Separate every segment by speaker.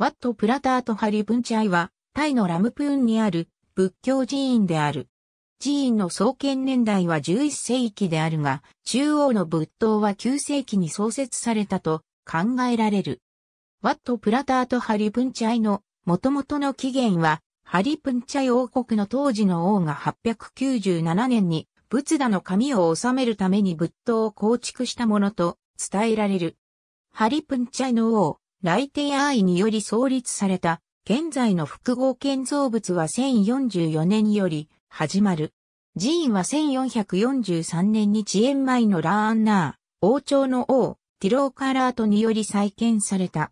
Speaker 1: ワット・プラターとハリ・ブンチャイは、タイのラムプーンにある仏教寺院である。寺院の創建年代は11世紀であるが、中央の仏塔は9世紀に創設されたと考えられる。ワット・プラターとハリ・ブンチャイの元々の起源は、ハリ・プンチャイ王国の当時の王が897年に仏陀の神を治めるために仏塔を構築したものと伝えられる。ハリ・プンチャイの王、来ー愛により創立された、現在の複合建造物は1044年より始まる。寺院は1443年に遅延前のラーンナー、王朝の王、ティローカラートにより再建された。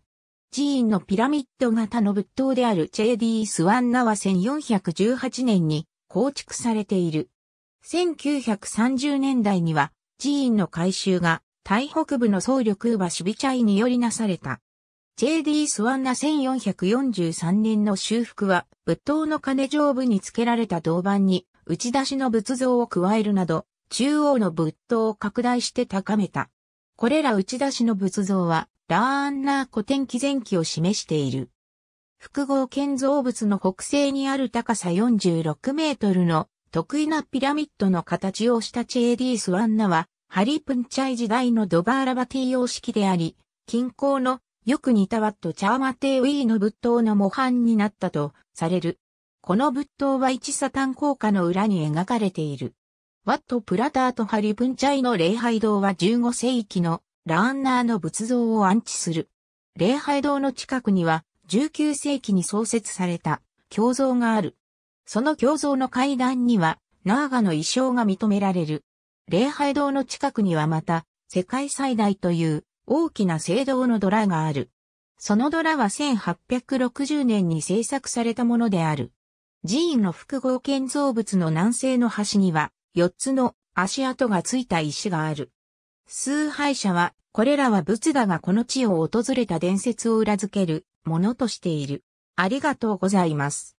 Speaker 1: 寺院のピラミッド型の仏塔であるチェーディー・スワンナは1418年に構築されている。1930年代には寺院の改修が台北部の総力馬シビチャイによりなされた。J.D. スワンナ1443年の修復は、仏塔の鐘上部に付けられた銅板に、打ち出しの仏像を加えるなど、中央の仏塔を拡大して高めた。これら打ち出しの仏像は、ラーンナー古典紀前期を示している。複合建造物の北西にある高さ46メートルの得意なピラミッドの形をした J.D. スワンナは、ハリプンチャイ時代のドバーラバティ様式であり、近郊のよく似たワットチャーマテウィーの仏塔の模範になったとされる。この仏塔は一サタン効果の裏に描かれている。ワット・プラターとハリ・プンチャイの礼拝堂は15世紀のラーンナーの仏像を安置する。礼拝堂の近くには19世紀に創設された胸像がある。その胸像の階段にはナーガの衣装が認められる。礼拝堂の近くにはまた世界最大という大きな聖堂のドラがある。そのドラは1860年に制作されたものである。寺院の複合建造物の南西の端には、4つの足跡がついた石がある。崇拝者は、これらは仏陀がこの地を訪れた伝説を裏付けるものとしている。ありがとうございます。